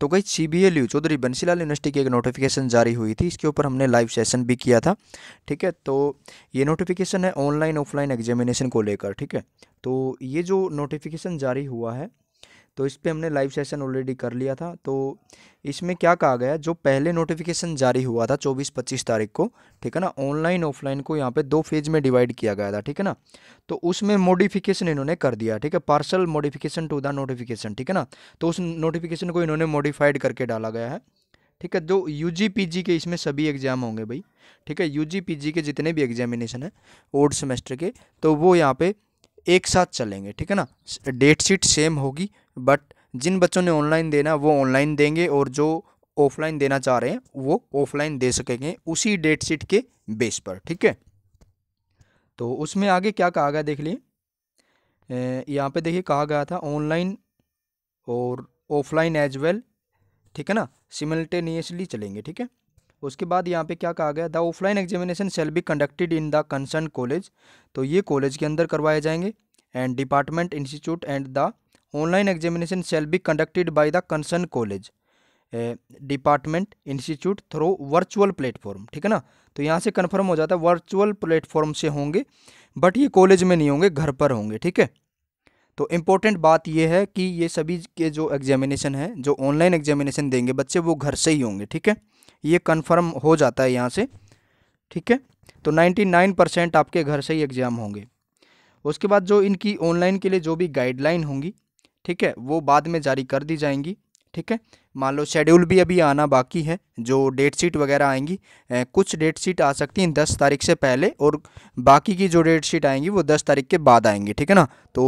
तो गई C B L U Chaudhary Bansilal university की एक नोटिफिकेशन जारी हुई थी इसके ऊपर हमने लाइव सेशन भी किया था ठीक है तो ये नोटिफिकेशन है ऑनलाइन ऑफलाइन एग्जामिनेशन को लेकर ठीक है तो ये जो नोटिफिकेशन जारी हुआ है तो इस पर हमने लाइव सेशन ऑलरेडी कर लिया था तो इसमें क्या कहा गया जो पहले नोटिफिकेशन जारी हुआ था 24-25 तारीख को ठीक है ना ऑनलाइन ऑफलाइन को यहाँ पे दो फेज में डिवाइड किया गया था ठीक है ना तो उसमें मॉडिफिकेशन इन्होंने कर दिया ठीक है partial modification to the notification ठीक है ना तो उस नोटिफिकेशन को इन्होंने मॉडिफाइड करके डाला गया है ठीक है जो यू के इसमें सभी एग्ज़ाम होंगे भाई ठीक है यू के जितने भी एग्जामिनेशन है ओल्ड सेमेस्टर के तो वो यहाँ पर एक साथ चलेंगे ठीक है ना डेट शीट सेम होगी बट जिन बच्चों ने ऑनलाइन देना वो ऑनलाइन देंगे और जो ऑफलाइन देना चाह रहे हैं वो ऑफलाइन दे सकेंगे उसी डेट शीट के बेस पर ठीक है तो उसमें आगे क्या कहा गया देख लिए यहाँ पे देखिए कहा गया था ऑनलाइन और ऑफलाइन एज वेल ठीक है ना सिमल्टेनियसली चलेंगे ठीक है उसके बाद यहाँ पे क्या कहा गया the offline examination shall be conducted in the concern college तो ये कॉलेज के अंदर करवाए जाएंगे and department institute and the online examination shall be conducted by the concern college department institute through virtual platform ठीक है ना तो यहाँ से कन्फर्म हो जाता है वर्चुअल प्लेटफॉर्म से होंगे बट ये कॉलेज में नहीं होंगे घर पर होंगे ठीक है तो इम्पोर्टेंट बात ये है कि ये सभी के जो एग्जामिनेशन है जो ऑनलाइन एग्जामिनेशन देंगे बच्चे वो घर से ही होंगे ठीक है ये कन्फर्म हो जाता है यहाँ से ठीक है तो 99 परसेंट आपके घर से ही एग्ज़ाम होंगे उसके बाद जो इनकी ऑनलाइन के लिए जो भी गाइडलाइन होंगी ठीक है वो बाद में जारी कर दी जाएंगी ठीक है मान लो शेड्यूल भी अभी आना बाकी है जो डेट शीट वगैरह आएंगी ए, कुछ डेट शीट आ सकती हैं दस तारीख से पहले और बाकी की जो डेट शीट आएंगी वो दस तारीख के बाद आएंगी ठीक है ना तो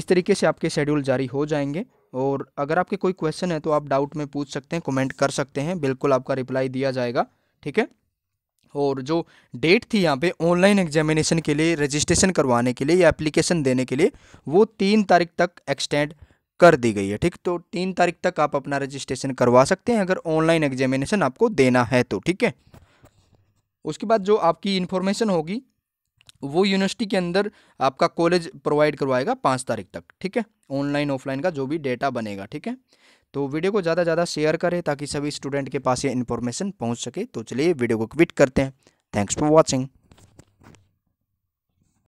इस तरीके से आपके शेड्यूल जारी हो जाएंगे और अगर आपके कोई क्वेश्चन है तो आप डाउट में पूछ सकते हैं कमेंट कर सकते हैं बिल्कुल आपका रिप्लाई दिया जाएगा ठीक है और जो डेट थी यहाँ पे ऑनलाइन एग्जामिनेशन के लिए रजिस्ट्रेशन करवाने के लिए या एप्लीकेशन देने के लिए वो तीन तारीख तक एक्सटेंड कर दी गई है ठीक तो तीन तारीख तक आप अपना रजिस्ट्रेशन करवा सकते हैं अगर ऑनलाइन एग्जामिनेशन आपको देना है तो ठीक है उसके बाद जो आपकी इन्फॉर्मेशन होगी वो यूनिवर्सिटी के अंदर आपका कॉलेज प्रोवाइड करवाएगा पाँच तारीख तक ठीक है ऑनलाइन ऑफलाइन का जो भी डेटा बनेगा ठीक है तो वीडियो को ज़्यादा ज़्यादा शेयर करें ताकि सभी स्टूडेंट के पास ये इन्फॉर्मेशन पहुँच सके तो चलिए वीडियो को क्विट करते हैं थैंक्स फॉर वॉचिंग